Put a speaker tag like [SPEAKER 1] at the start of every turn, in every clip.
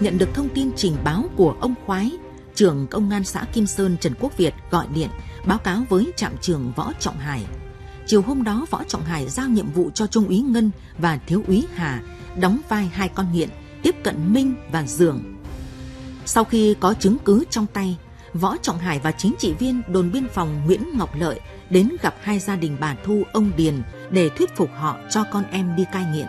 [SPEAKER 1] nhận được thông tin trình báo của ông Khoái, trưởng công an xã Kim Sơn Trần Quốc Việt gọi điện báo cáo với trạm trưởng Võ Trọng Hải. Chiều hôm đó Võ Trọng Hải giao nhiệm vụ cho Trung úy Ngân và Thiếu úy Hà đóng vai hai con nghiện tiếp cận Minh và Dường. Sau khi có chứng cứ trong tay, Võ Trọng Hải và chính trị viên đồn biên phòng Nguyễn Ngọc Lợi đến gặp hai gia đình bà Thu ông Điền để thuyết phục họ cho con em đi cai nghiện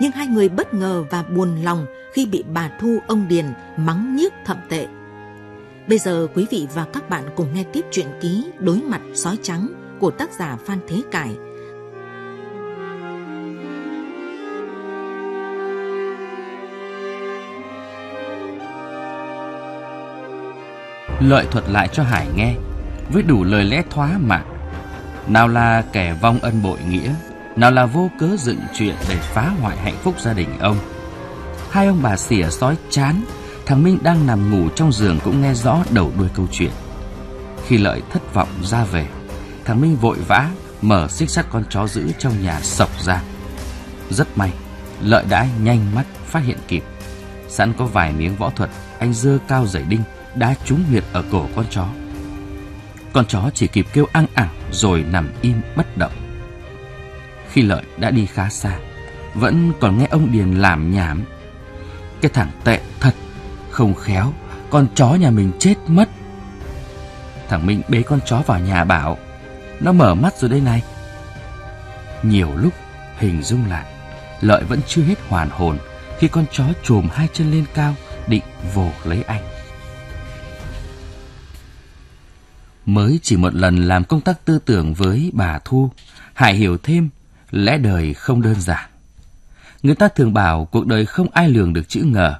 [SPEAKER 1] nhưng hai người bất ngờ và buồn lòng khi bị bà Thu ông Điền mắng nhiếc thậm tệ. Bây giờ quý vị và các bạn cùng nghe tiếp truyện ký Đối mặt sói trắng của tác giả Phan Thế Cải. Lợi thuật lại cho Hải nghe với đủ lời lẽ thoá mạ. Nào là kẻ vong ân bội nghĩa, nào là vô cớ dựng chuyện để phá hoại hạnh phúc gia đình ông. Hai ông bà xỉa sói chán, thằng Minh đang nằm ngủ trong giường cũng nghe rõ đầu đuôi câu chuyện. Khi Lợi thất vọng ra về, thằng Minh vội vã mở xích sắt con chó giữ trong nhà sọc ra. Rất may, Lợi đã nhanh mắt phát hiện kịp. Sẵn có vài miếng võ thuật, anh dơ cao giày đinh, đã trúng huyệt ở cổ con chó. Con chó chỉ kịp kêu ăn ảng rồi nằm im bất động khi Lợi đã đi khá xa, vẫn còn nghe ông Điền làm nhảm. Cái thằng tệ thật, không khéo, con chó nhà mình chết mất. Thằng Minh bế con chó vào nhà bảo, nó mở mắt rồi đây này. Nhiều lúc, hình dung lại, Lợi vẫn chưa hết hoàn hồn khi con chó trồm hai chân lên cao định vồ lấy anh. Mới chỉ một lần làm công tác tư tưởng với bà Thu, Hải hiểu thêm lẽ đời không đơn giản. Người ta thường bảo cuộc đời không ai lường được chữ ngờ.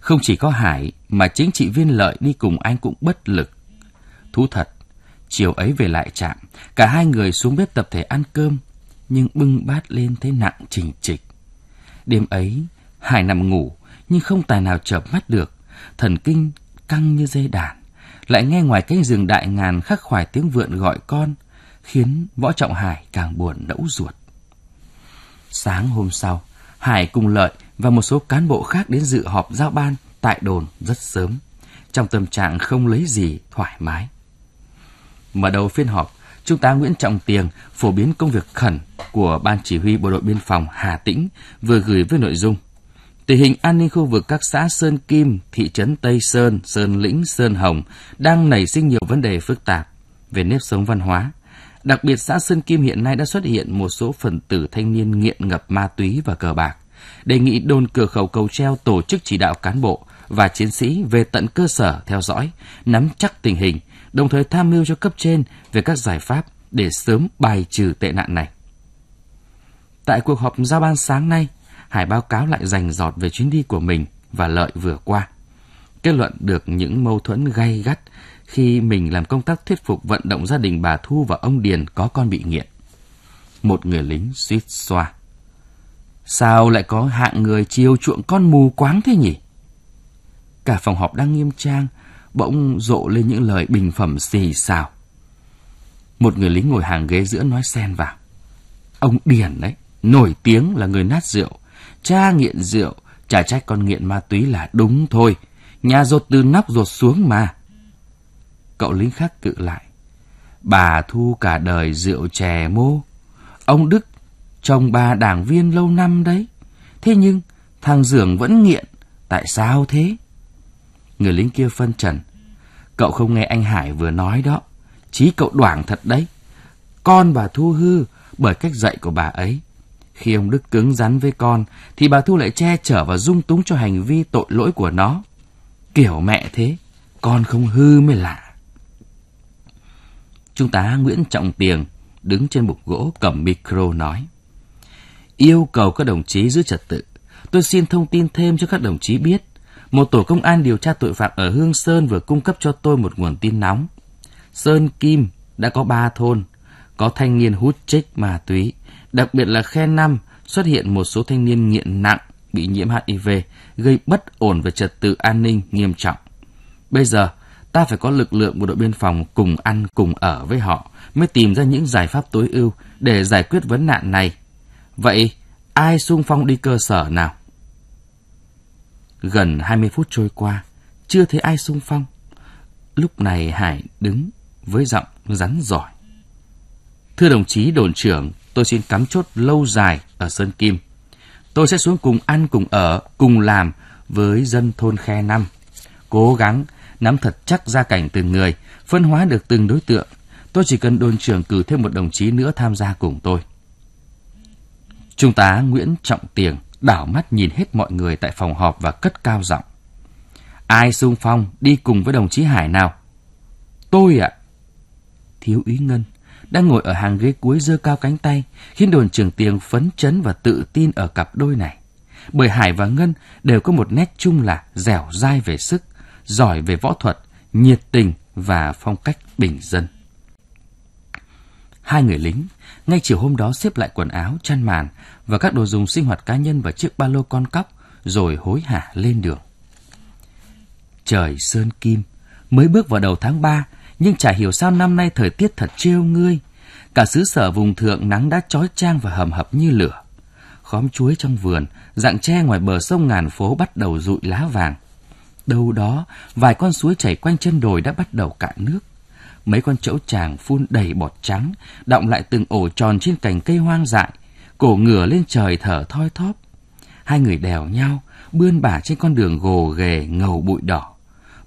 [SPEAKER 1] Không chỉ có Hải mà chính trị viên lợi đi cùng anh cũng bất lực. Thú thật, chiều ấy về lại trạm, cả hai người xuống bếp tập thể ăn cơm, nhưng bưng bát lên thấy nặng trình trịch. Đêm ấy, Hải nằm ngủ nhưng không tài nào chợp mắt được, thần kinh căng như dây đàn. Lại nghe ngoài cánh rừng đại ngàn khắc khoải tiếng vượn gọi con, khiến Võ Trọng Hải càng buồn nẫu ruột. Sáng hôm sau, Hải cùng Lợi và một số cán bộ khác đến dự họp giao ban tại đồn rất sớm, trong tâm trạng không lấy gì thoải mái. Mở đầu phiên họp, Trung tá Nguyễn Trọng Tiền phổ biến công việc khẩn của Ban Chỉ huy Bộ đội Biên phòng Hà Tĩnh vừa gửi với nội dung Tình hình an ninh khu vực các xã Sơn Kim, thị trấn Tây Sơn, Sơn Lĩnh, Sơn Hồng đang nảy sinh nhiều vấn đề phức tạp về nếp sống văn hóa, Đặc biệt xã Sơn Kim hiện nay đã xuất hiện một số phần tử thanh niên nghiện ngập ma túy và cờ bạc. Đề nghị đồn cửa khẩu cầu treo tổ chức chỉ đạo cán bộ và chiến sĩ về tận cơ sở theo dõi, nắm chắc tình hình, đồng thời tham mưu cho cấp trên về các giải pháp để sớm bài trừ tệ nạn này. Tại cuộc họp giao ban sáng nay, Hải báo cáo lại rành giọt về chuyến đi của mình và lợi vừa qua. Kết luận được những mâu thuẫn gay gắt khi mình làm công tác thuyết phục vận động gia đình bà Thu và ông Điền có con bị nghiện. Một người lính suýt xoa. Sao lại có hạng người chiêu chuộng con mù quáng thế nhỉ? Cả phòng họp đang nghiêm trang, bỗng rộ lên những lời bình phẩm xì xào. Một người lính ngồi hàng ghế giữa nói xen vào. Ông Điền đấy, nổi tiếng là người nát rượu. Cha nghiện rượu, trả trách con nghiện ma túy là đúng thôi. Nhà rột từ nóc rột xuống mà cậu lính khác cự lại. Bà thu cả đời rượu chè mô. Ông Đức, chồng bà đảng viên lâu năm đấy. Thế nhưng, thằng Dường vẫn nghiện. Tại sao thế? Người lính kia phân trần. Cậu không nghe anh Hải vừa nói đó. Chí cậu đoảng thật đấy. Con bà Thu hư bởi cách dạy của bà ấy. Khi ông Đức cứng rắn với con, thì bà Thu lại che chở và dung túng cho hành vi tội lỗi của nó. Kiểu mẹ thế, con không hư mới lạ. Trung tá Nguyễn Trọng Tiền đứng trên bục gỗ cầm micro nói. Yêu cầu các đồng chí giữ trật tự. Tôi xin thông tin thêm cho các đồng chí biết. Một tổ công an điều tra tội phạm ở Hương Sơn vừa cung cấp cho tôi một nguồn tin nóng. Sơn Kim đã có ba thôn, có thanh niên hút chích ma túy. Đặc biệt là khe năm xuất hiện một số thanh niên nghiện nặng bị nhiễm HIV, gây bất ổn về trật tự an ninh nghiêm trọng. Bây giờ, Ta phải có lực lượng bộ đội biên phòng cùng ăn cùng ở với họ mới tìm ra những giải pháp tối ưu để giải quyết vấn nạn này. Vậy ai sung phong đi cơ sở nào? Gần 20 phút trôi qua, chưa thấy ai sung phong. Lúc này Hải đứng với giọng rắn giỏi. Thưa đồng chí đồn trưởng, tôi xin cắm chốt lâu dài ở Sơn Kim. Tôi sẽ xuống cùng ăn, cùng ở, cùng làm với dân thôn Khe Năm. Cố gắng nắm thật chắc gia cảnh từng người, phân hóa được từng đối tượng. Tôi chỉ cần đồn trưởng cử thêm một đồng chí nữa tham gia cùng tôi. Trung tá Nguyễn Trọng Tiền đảo mắt nhìn hết mọi người tại phòng họp và cất cao giọng. Ai xung phong đi cùng với đồng chí Hải nào? Tôi ạ. À. Thiếu úy Ngân đang ngồi ở hàng ghế cuối giơ cao cánh tay, khiến đồn trưởng Tiền phấn chấn và tự tin ở cặp đôi này. Bởi Hải và Ngân đều có một nét chung là dẻo dai về sức, giỏi về võ thuật, nhiệt tình và phong cách bình dân. Hai người lính, ngay chiều hôm đó xếp lại quần áo, chăn màn và các đồ dùng sinh hoạt cá nhân và chiếc ba lô con cóc, rồi hối hả lên đường. Trời sơn kim, mới bước vào đầu tháng 3, nhưng chả hiểu sao năm nay thời tiết thật trêu ngươi. Cả xứ sở vùng thượng nắng đã trói trang và hầm hập như lửa. Khóm chuối trong vườn, dạng tre ngoài bờ sông ngàn phố bắt đầu rụi lá vàng, Đâu đó, vài con suối chảy quanh chân đồi đã bắt đầu cạn nước. Mấy con chỗ chàng phun đầy bọt trắng, đọng lại từng ổ tròn trên cành cây hoang dại, cổ ngửa lên trời thở thoi thóp. Hai người đèo nhau, bươn bả trên con đường gồ ghề ngầu bụi đỏ.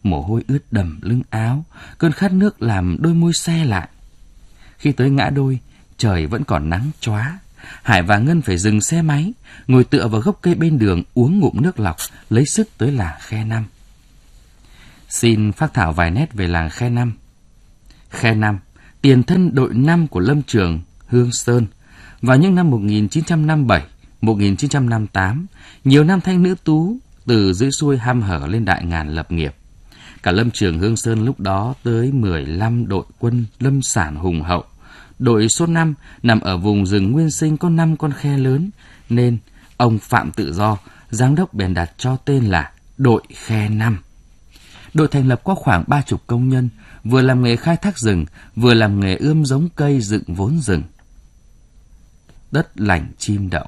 [SPEAKER 1] Mồ hôi ướt đầm lưng áo, cơn khát nước làm đôi môi xe lại. Khi tới ngã đôi, trời vẫn còn nắng chóa. Hải và Ngân phải dừng xe máy, ngồi tựa vào gốc cây bên đường uống ngụm nước lọc, lấy sức tới là khe năm xin phát thảo vài nét về làng Khe Năm. Khe Năm, tiền thân đội năm của Lâm Trường, Hương Sơn. Vào những năm 1957, 1958, nhiều nam thanh nữ tú từ dưới xuôi ham hở lên đại ngàn lập nghiệp. Cả Lâm Trường Hương Sơn lúc đó tới 15 đội quân lâm sản hùng hậu. Đội số 5 nằm ở vùng rừng nguyên sinh có 5 con khe lớn, nên ông Phạm Tự Do, giám đốc bèn đặt cho tên là đội khe 5. Đội thành lập có khoảng ba chục công nhân, vừa làm nghề khai thác rừng, vừa làm nghề ươm giống cây dựng vốn rừng. Đất lành chim đậu.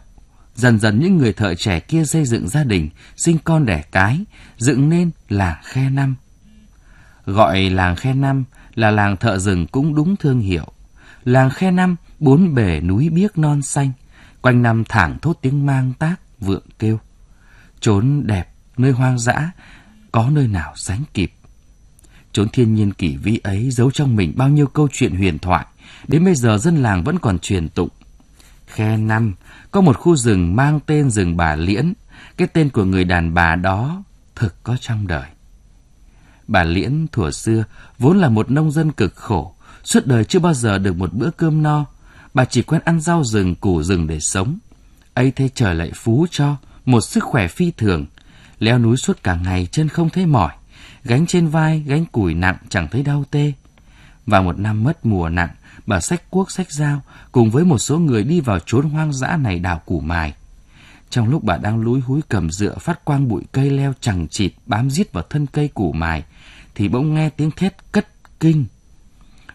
[SPEAKER 1] Dần dần những người thợ trẻ kia xây dựng gia đình, sinh con đẻ cái, dựng nên làng Khe Năm. Gọi làng Khe Năm là làng thợ rừng cũng đúng thương hiệu. Làng Khe Năm bốn bể núi biếc non xanh, quanh năm thảng thốt tiếng mang tác vượng kêu. Trốn đẹp, nơi hoang dã, có nơi nào sánh kịp. Chốn thiên nhiên kỳ vĩ ấy giấu trong mình bao nhiêu câu chuyện huyền thoại, đến bây giờ dân làng vẫn còn truyền tụng. Khe năm, có một khu rừng mang tên rừng bà Liễn, cái tên của người đàn bà đó thực có trong đời. Bà Liễn thuở xưa vốn là một nông dân cực khổ, suốt đời chưa bao giờ được một bữa cơm no. Bà chỉ quen ăn rau rừng, củ rừng để sống. ấy thế trời lại phú cho một sức khỏe phi thường, Leo núi suốt cả ngày chân không thấy mỏi, gánh trên vai, gánh củi nặng chẳng thấy đau tê. Và một năm mất mùa nặng, bà sách cuốc sách dao cùng với một số người đi vào chốn hoang dã này đào củ mài. Trong lúc bà đang lúi húi cầm dựa phát quang bụi cây leo chẳng chịt bám giết vào thân cây củ mài, thì bỗng nghe tiếng thét cất kinh.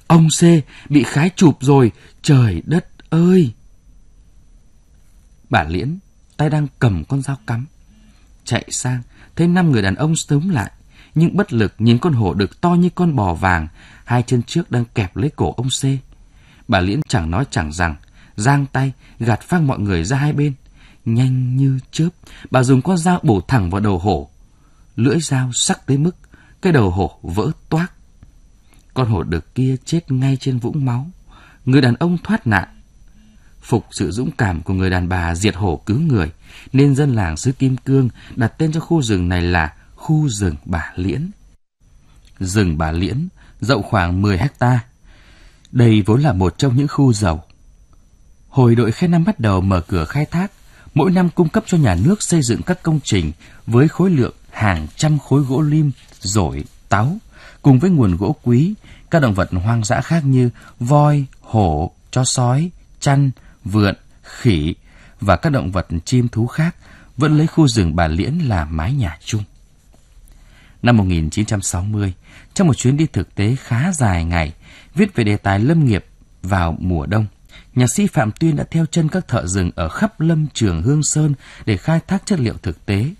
[SPEAKER 1] Ông C bị khái chụp rồi, trời đất ơi! Bà Liễn, tay đang cầm con dao cắm, chạy sang, thấy năm người đàn ông sớm lại, nhưng bất lực nhìn con hổ được to như con bò vàng, hai chân trước đang kẹp lấy cổ ông C. Bà Liễn chẳng nói chẳng rằng, giang tay, gạt phang mọi người ra hai bên. Nhanh như chớp, bà dùng con dao bổ thẳng vào đầu hổ. Lưỡi dao sắc tới mức, cái đầu hổ vỡ toác. Con hổ được kia chết ngay trên vũng máu. Người đàn ông thoát nạn, phục sự dũng cảm của người đàn bà diệt hổ cứu người, nên dân làng xứ Kim Cương đặt tên cho khu rừng này là khu rừng Bà Liễn. Rừng Bà Liễn rộng khoảng 10 hecta. Đây vốn là một trong những khu giàu. Hồi đội khai năm bắt đầu mở cửa khai thác, mỗi năm cung cấp cho nhà nước xây dựng các công trình với khối lượng hàng trăm khối gỗ lim, rổi, táo, cùng với nguồn gỗ quý, các động vật hoang dã khác như voi, hổ, chó sói, chăn, vượn, khỉ và các động vật chim thú khác vẫn lấy khu rừng Bà Liễn là mái nhà chung. Năm 1960, trong một chuyến đi thực tế khá dài ngày, viết về đề tài lâm nghiệp vào mùa đông, nhạc sĩ Phạm Tuyên đã theo chân các thợ rừng ở khắp lâm trường Hương Sơn để khai thác chất liệu thực tế,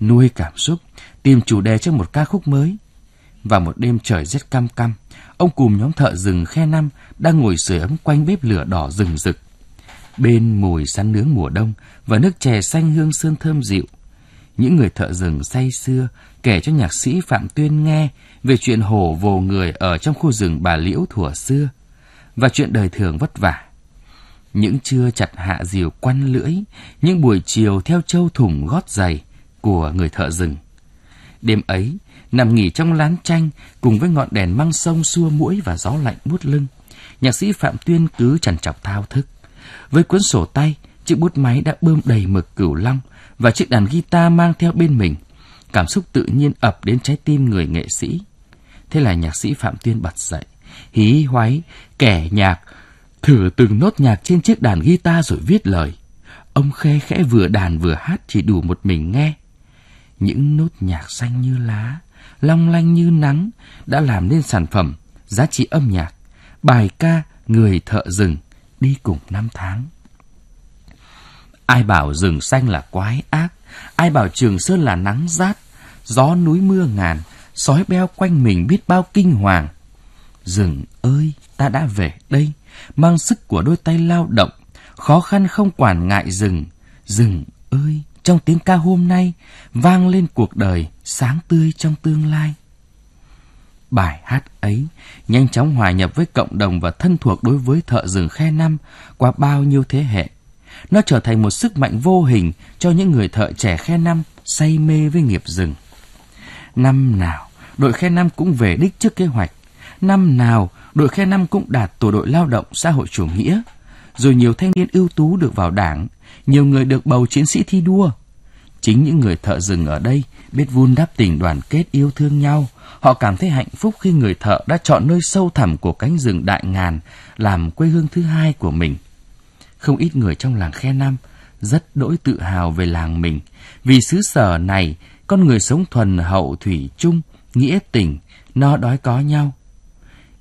[SPEAKER 1] nuôi cảm xúc, tìm chủ đề cho một ca khúc mới. Và một đêm trời rét cam cam, ông cùng nhóm thợ rừng khe năm đang ngồi sưởi ấm quanh bếp lửa đỏ rừng rực, bên mùi sắn nướng mùa đông và nước chè xanh hương sơn thơm dịu. Những người thợ rừng say xưa kể cho nhạc sĩ Phạm Tuyên nghe về chuyện hổ vồ người ở trong khu rừng bà Liễu thủa xưa và chuyện đời thường vất vả. Những trưa chặt hạ diều quăn lưỡi, những buổi chiều theo châu thủng gót giày của người thợ rừng. Đêm ấy, nằm nghỉ trong lán tranh cùng với ngọn đèn măng sông xua mũi và gió lạnh buốt lưng, nhạc sĩ Phạm Tuyên cứ trằn trọc thao thức. Với cuốn sổ tay, chiếc bút máy đã bơm đầy mực cửu long và chiếc đàn guitar mang theo bên mình. Cảm xúc tự nhiên ập đến trái tim người nghệ sĩ. Thế là nhạc sĩ Phạm Tuyên bật dậy, hí hoáy, kẻ nhạc, thử từng nốt nhạc trên chiếc đàn guitar rồi viết lời. Ông khe khẽ vừa đàn vừa hát chỉ đủ một mình nghe. Những nốt nhạc xanh như lá, long lanh như nắng đã làm nên sản phẩm, giá trị âm nhạc, bài ca Người Thợ Rừng đi cùng năm tháng. Ai bảo rừng xanh là quái ác, ai bảo Trường Sơn là nắng rát, gió núi mưa ngàn, sói beo quanh mình biết bao kinh hoàng. Rừng ơi, ta đã về đây, mang sức của đôi tay lao động, khó khăn không quản ngại rừng. Rừng ơi, trong tiếng ca hôm nay, vang lên cuộc đời sáng tươi trong tương lai. Bài hát ấy nhanh chóng hòa nhập với cộng đồng và thân thuộc đối với thợ rừng khe năm qua bao nhiêu thế hệ. Nó trở thành một sức mạnh vô hình cho những người thợ trẻ khe năm say mê với nghiệp rừng. Năm nào, đội khe năm cũng về đích trước kế hoạch. Năm nào, đội khe năm cũng đạt tổ đội lao động xã hội chủ nghĩa. Rồi nhiều thanh niên ưu tú được vào đảng, nhiều người được bầu chiến sĩ thi đua, Chính những người thợ rừng ở đây biết vun đắp tình đoàn kết yêu thương nhau. Họ cảm thấy hạnh phúc khi người thợ đã chọn nơi sâu thẳm của cánh rừng đại ngàn làm quê hương thứ hai của mình. Không ít người trong làng Khe Nam rất đỗi tự hào về làng mình, vì xứ sở này con người sống thuần hậu thủy chung, nghĩa tình, no đói có nhau.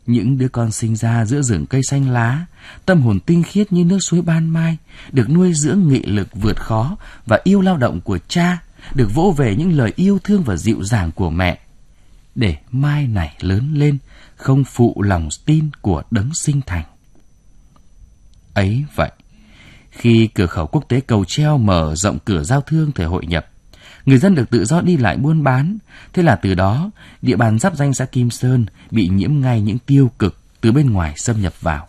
[SPEAKER 1] Những đứa con sinh ra giữa rừng cây xanh lá, tâm hồn tinh khiết như nước suối ban mai, được nuôi dưỡng nghị lực vượt khó và yêu lao động của cha, được vỗ về những lời yêu thương và dịu dàng của mẹ. Để mai này lớn lên, không phụ lòng tin của đấng sinh thành. Ấy vậy, khi cửa khẩu quốc tế cầu treo mở rộng cửa giao thương thời hội nhập, người dân được tự do đi lại buôn bán. Thế là từ đó, địa bàn giáp danh xã Kim Sơn bị nhiễm ngay những tiêu cực từ bên ngoài xâm nhập vào.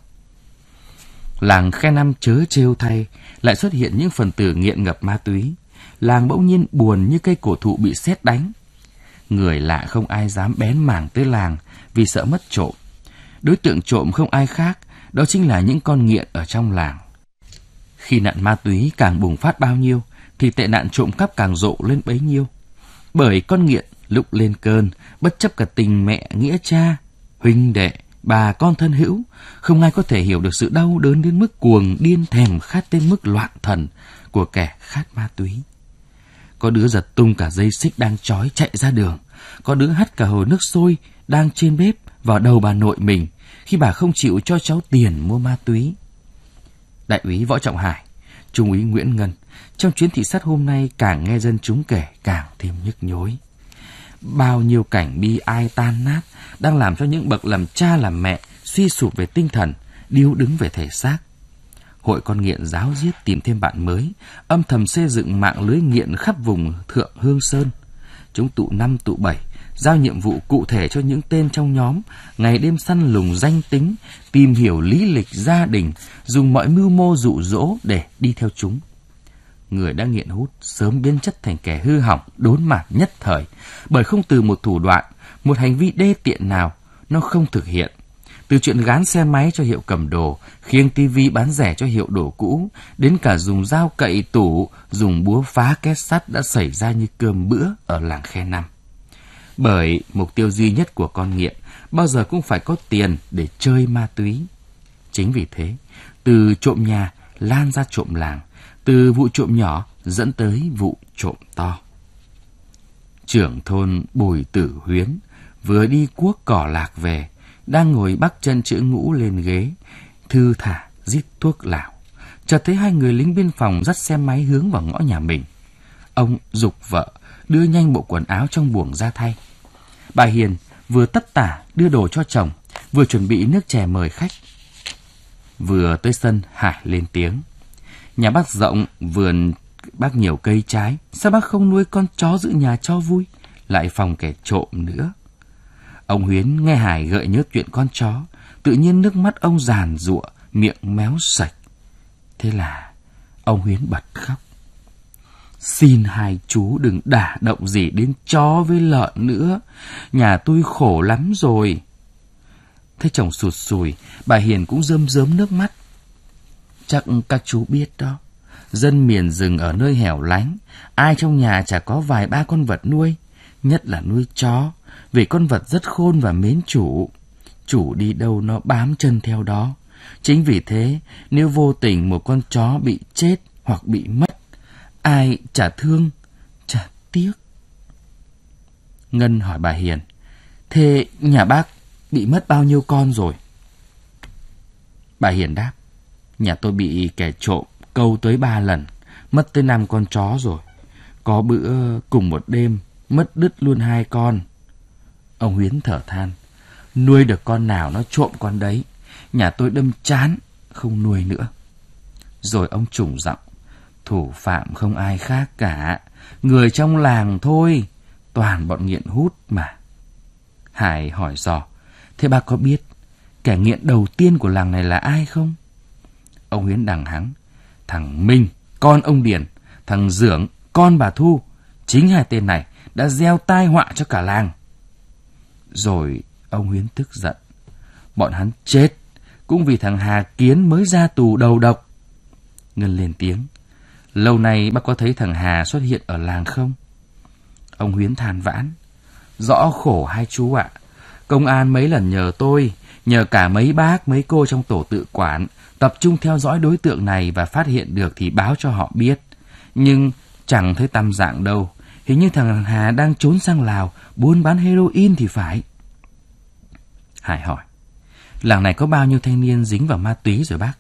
[SPEAKER 1] Làng Khe Nam chớ trêu thay, lại xuất hiện những phần tử nghiện ngập ma túy. Làng bỗng nhiên buồn như cây cổ thụ bị xét đánh. Người lạ không ai dám bén mảng tới làng vì sợ mất trộm. Đối tượng trộm không ai khác, đó chính là những con nghiện ở trong làng. Khi nạn ma túy càng bùng phát bao nhiêu, thì tệ nạn trộm cắp càng rộ lên bấy nhiêu. Bởi con nghiện lúc lên cơn, bất chấp cả tình mẹ nghĩa cha, huynh đệ, bà con thân hữu, không ai có thể hiểu được sự đau đớn đến mức cuồng điên thèm khát đến mức loạn thần của kẻ khát ma túy. Có đứa giật tung cả dây xích đang trói chạy ra đường, có đứa hắt cả hồ nước sôi đang trên bếp vào đầu bà nội mình khi bà không chịu cho cháu tiền mua ma túy. Đại úy Võ Trọng Hải Trung úy Nguyễn Ngân trong chuyến thị sát hôm nay càng nghe dân chúng kể càng thêm nhức nhối. Bao nhiêu cảnh bi ai tan nát đang làm cho những bậc làm cha làm mẹ suy sụp về tinh thần, điêu đứng về thể xác. Hội con nghiện giáo diết tìm thêm bạn mới, âm thầm xây dựng mạng lưới nghiện khắp vùng Thượng Hương Sơn. Chúng tụ năm tụ bảy, giao nhiệm vụ cụ thể cho những tên trong nhóm, ngày đêm săn lùng danh tính, tìm hiểu lý lịch gia đình, dùng mọi mưu mô dụ dỗ để đi theo chúng. Người đã nghiện hút sớm biến chất thành kẻ hư hỏng, đốn mạt nhất thời, bởi không từ một thủ đoạn, một hành vi đê tiện nào nó không thực hiện. Từ chuyện gán xe máy cho hiệu cầm đồ, khiêng tivi bán rẻ cho hiệu đồ cũ, đến cả dùng dao cậy tủ, dùng búa phá két sắt đã xảy ra như cơm bữa ở làng Khe Năm. Bởi mục tiêu duy nhất của con nghiện bao giờ cũng phải có tiền để chơi ma túy. Chính vì thế, từ trộm nhà lan ra trộm làng, từ vụ trộm nhỏ dẫn tới vụ trộm to. Trưởng thôn Bùi Tử Huyến vừa đi cuốc cỏ lạc về, đang ngồi bắc chân chữ ngũ lên ghế, thư thả rít thuốc lào. Chợt thấy hai người lính biên phòng dắt xe máy hướng vào ngõ nhà mình. Ông dục vợ đưa nhanh bộ quần áo trong buồng ra thay. Bà Hiền vừa tất tả đưa đồ cho chồng, vừa chuẩn bị nước chè mời khách. Vừa tới sân, Hải lên tiếng. Nhà bác rộng, vườn bác nhiều cây trái. Sao bác không nuôi con chó giữ nhà cho vui? Lại phòng kẻ trộm nữa. Ông Huyến nghe Hải gợi nhớ chuyện con chó. Tự nhiên nước mắt ông giàn rụa, miệng méo sạch. Thế là ông Huyến bật khóc. Xin hai chú đừng đả động gì đến chó với lợn nữa. Nhà tôi khổ lắm rồi. Thấy chồng sụt sùi, bà Hiền cũng rơm rớm nước mắt. Chắc các chú biết đó. Dân miền rừng ở nơi hẻo lánh, ai trong nhà chả có vài ba con vật nuôi, nhất là nuôi chó, vì con vật rất khôn và mến chủ. Chủ đi đâu nó bám chân theo đó. Chính vì thế, nếu vô tình một con chó bị chết hoặc bị mất, Ai chả thương, chả tiếc. Ngân hỏi bà Hiền, thế nhà bác bị mất bao nhiêu con rồi? Bà Hiền đáp, nhà tôi bị kẻ trộm câu tới ba lần, mất tới năm con chó rồi. Có bữa cùng một đêm, mất đứt luôn hai con. Ông Huyến thở than, nuôi được con nào nó trộm con đấy. Nhà tôi đâm chán, không nuôi nữa. Rồi ông trùng giọng, Thủ phạm không ai khác cả, người trong làng thôi, toàn bọn nghiện hút mà. Hải hỏi dò, thế bà có biết kẻ nghiện đầu tiên của làng này là ai không? Ông hiến đằng hắng, thằng Minh, con ông Điền, thằng Dưỡng, con bà Thu, chính hai tên này đã gieo tai họa cho cả làng. Rồi ông hiến tức giận, bọn hắn chết cũng vì thằng Hà Kiến mới ra tù đầu độc. Ngân lên tiếng, Lâu nay bác có thấy thằng Hà xuất hiện ở làng không? Ông Huyến than vãn. Rõ khổ hai chú ạ. À. Công an mấy lần nhờ tôi, nhờ cả mấy bác, mấy cô trong tổ tự quản, tập trung theo dõi đối tượng này và phát hiện được thì báo cho họ biết. Nhưng chẳng thấy tâm dạng đâu. Hình như thằng Hà đang trốn sang Lào, buôn bán heroin thì phải. Hải hỏi. Làng này có bao nhiêu thanh niên dính vào ma túy rồi bác?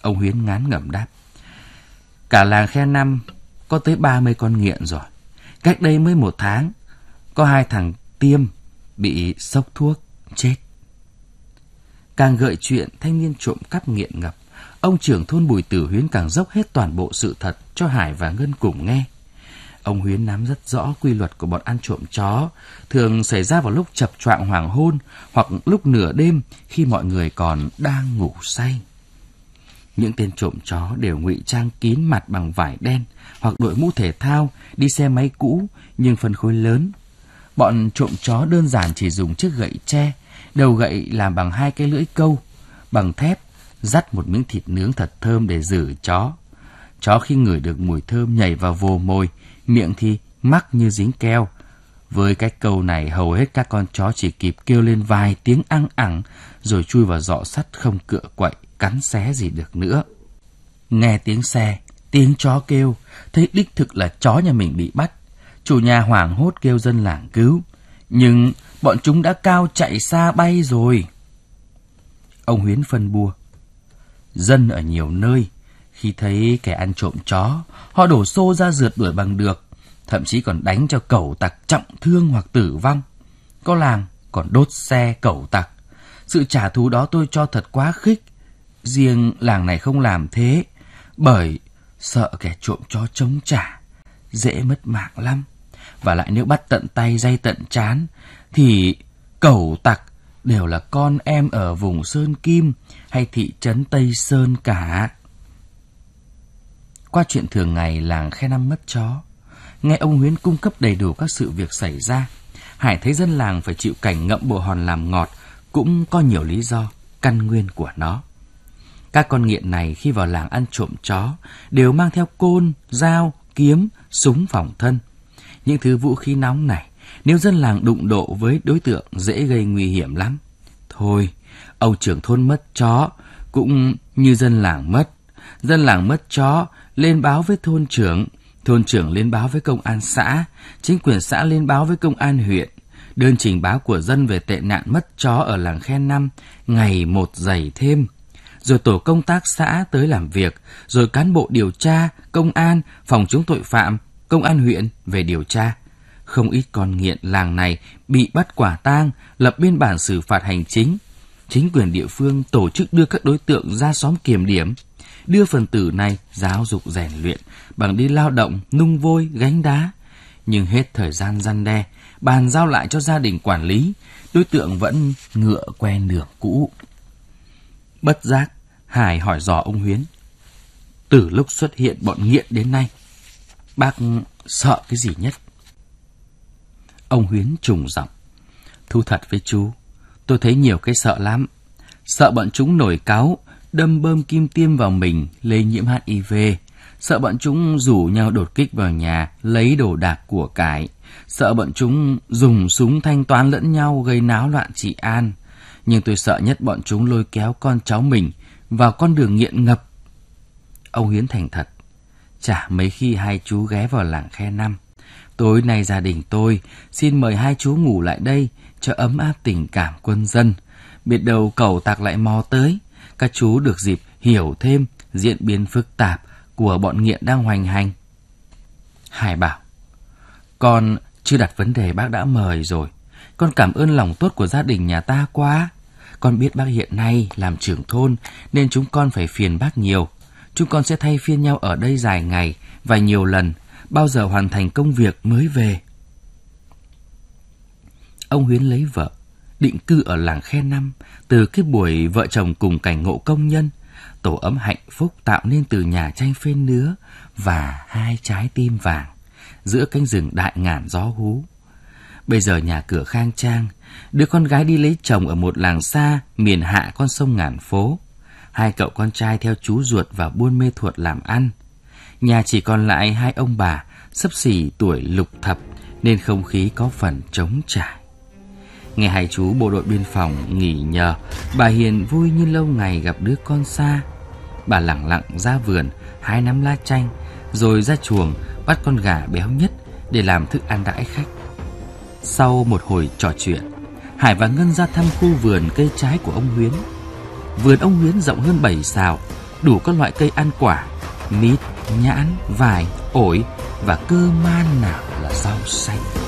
[SPEAKER 1] Ông Huyến ngán ngẩm đáp. Cả làng Khe Năm có tới 30 con nghiện rồi. Cách đây mới một tháng, có hai thằng tiêm bị sốc thuốc, chết. Càng gợi chuyện thanh niên trộm cắp nghiện ngập, ông trưởng thôn Bùi Tử Huyến càng dốc hết toàn bộ sự thật cho Hải và Ngân cùng nghe. Ông Huyến nắm rất rõ quy luật của bọn ăn trộm chó, thường xảy ra vào lúc chập choạng hoàng hôn hoặc lúc nửa đêm khi mọi người còn đang ngủ say. Những tên trộm chó đều ngụy trang kín mặt bằng vải đen hoặc đội mũ thể thao, đi xe máy cũ nhưng phân khối lớn. Bọn trộm chó đơn giản chỉ dùng chiếc gậy tre, đầu gậy làm bằng hai cái lưỡi câu, bằng thép, dắt một miếng thịt nướng thật thơm để giữ chó. Chó khi ngửi được mùi thơm nhảy vào vồ môi miệng thì mắc như dính keo. Với cái câu này hầu hết các con chó chỉ kịp kêu lên vài tiếng ăn ẳng rồi chui vào giọ sắt không cựa quậy cắn xé gì được nữa. Nghe tiếng xe, tiếng chó kêu, thấy đích thực là chó nhà mình bị bắt. Chủ nhà hoảng hốt kêu dân làng cứu, nhưng bọn chúng đã cao chạy xa bay rồi. Ông Huyến phân bua. Dân ở nhiều nơi, khi thấy kẻ ăn trộm chó, họ đổ xô ra rượt đuổi bằng được, thậm chí còn đánh cho cẩu tặc trọng thương hoặc tử vong. Có làng còn đốt xe cẩu tặc. Sự trả thù đó tôi cho thật quá khích, Riêng làng này không làm thế, bởi sợ kẻ trộm chó chống trả, dễ mất mạng lắm. Và lại nếu bắt tận tay dây tận chán, thì cẩu tặc đều là con em ở vùng Sơn Kim hay thị trấn Tây Sơn cả. Qua chuyện thường ngày làng khe năm mất chó, nghe ông Huyến cung cấp đầy đủ các sự việc xảy ra, Hải thấy dân làng phải chịu cảnh ngậm bộ hòn làm ngọt cũng có nhiều lý do, căn nguyên của nó. Các con nghiện này khi vào làng ăn trộm chó đều mang theo côn, dao, kiếm, súng phòng thân. Những thứ vũ khí nóng này, nếu dân làng đụng độ với đối tượng dễ gây nguy hiểm lắm. Thôi, ông trưởng thôn mất chó, cũng như dân làng mất. Dân làng mất chó, lên báo với thôn trưởng, thôn trưởng lên báo với công an xã, chính quyền xã lên báo với công an huyện. Đơn trình báo của dân về tệ nạn mất chó ở làng khen Năm ngày một dày thêm rồi tổ công tác xã tới làm việc, rồi cán bộ điều tra, công an, phòng chống tội phạm, công an huyện về điều tra. Không ít con nghiện làng này bị bắt quả tang, lập biên bản xử phạt hành chính. Chính quyền địa phương tổ chức đưa các đối tượng ra xóm kiểm điểm, đưa phần tử này giáo dục rèn luyện bằng đi lao động, nung vôi, gánh đá. Nhưng hết thời gian gian đe, bàn giao lại cho gia đình quản lý, đối tượng vẫn ngựa quen đường cũ. Bất giác, Hải hỏi dò ông Huyến. Từ lúc xuất hiện bọn nghiện đến nay, bác sợ cái gì nhất? Ông Huyến trùng giọng. Thu thật với chú, tôi thấy nhiều cái sợ lắm. Sợ bọn chúng nổi cáo, đâm bơm kim tiêm vào mình, lây nhiễm HIV. Sợ bọn chúng rủ nhau đột kích vào nhà, lấy đồ đạc của cải. Sợ bọn chúng dùng súng thanh toán lẫn nhau gây náo loạn trị an. Nhưng tôi sợ nhất bọn chúng lôi kéo con cháu mình vào con đường nghiện ngập. Ông Hiến thành thật, chả mấy khi hai chú ghé vào làng khe năm. Tối nay gia đình tôi xin mời hai chú ngủ lại đây cho ấm áp tình cảm quân dân. Biết đầu cầu tạc lại mò tới, các chú được dịp hiểu thêm diễn biến phức tạp của bọn nghiện đang hoành hành. Hải bảo, con chưa đặt vấn đề bác đã mời rồi. Con cảm ơn lòng tốt của gia đình nhà ta quá. Con biết bác hiện nay làm trưởng thôn nên chúng con phải phiền bác nhiều. Chúng con sẽ thay phiên nhau ở đây dài ngày và nhiều lần, bao giờ hoàn thành công việc mới về. Ông Huyến lấy vợ, định cư ở làng Khe Năm từ cái buổi vợ chồng cùng cảnh ngộ công nhân, tổ ấm hạnh phúc tạo nên từ nhà tranh phê nứa và hai trái tim vàng giữa cánh rừng đại ngàn gió hú. Bây giờ nhà cửa khang trang, Đứa con gái đi lấy chồng ở một làng xa, miền hạ con sông ngàn phố. Hai cậu con trai theo chú ruột và buôn mê thuột làm ăn. Nhà chỉ còn lại hai ông bà, sấp xỉ tuổi lục thập nên không khí có phần trống trải. Nghe hai chú bộ đội biên phòng nghỉ nhờ, bà Hiền vui như lâu ngày gặp đứa con xa. Bà lẳng lặng ra vườn, hái nắm lá chanh, rồi ra chuồng bắt con gà béo nhất để làm thức ăn đãi khách. Sau một hồi trò chuyện, Hải và Ngân ra thăm khu vườn cây trái của ông Huyến. Vườn ông Huyến rộng hơn 7 xào, đủ các loại cây ăn quả, mít, nhãn, vải, ổi và cơ man nào là rau xanh.